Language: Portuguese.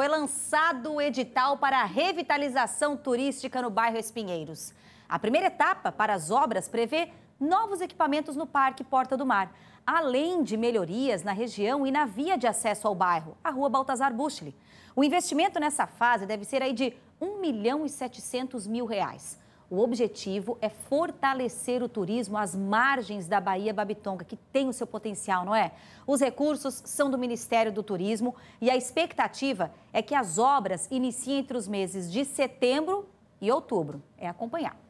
foi lançado o edital para a revitalização turística no bairro Espinheiros. A primeira etapa para as obras prevê novos equipamentos no Parque Porta do Mar, além de melhorias na região e na via de acesso ao bairro, a Rua Baltazar Buchli. O investimento nessa fase deve ser aí de 1 milhão e 700 mil reais. O objetivo é fortalecer o turismo às margens da Baía Babitonga, que tem o seu potencial, não é? Os recursos são do Ministério do Turismo e a expectativa é que as obras iniciem entre os meses de setembro e outubro. É acompanhar.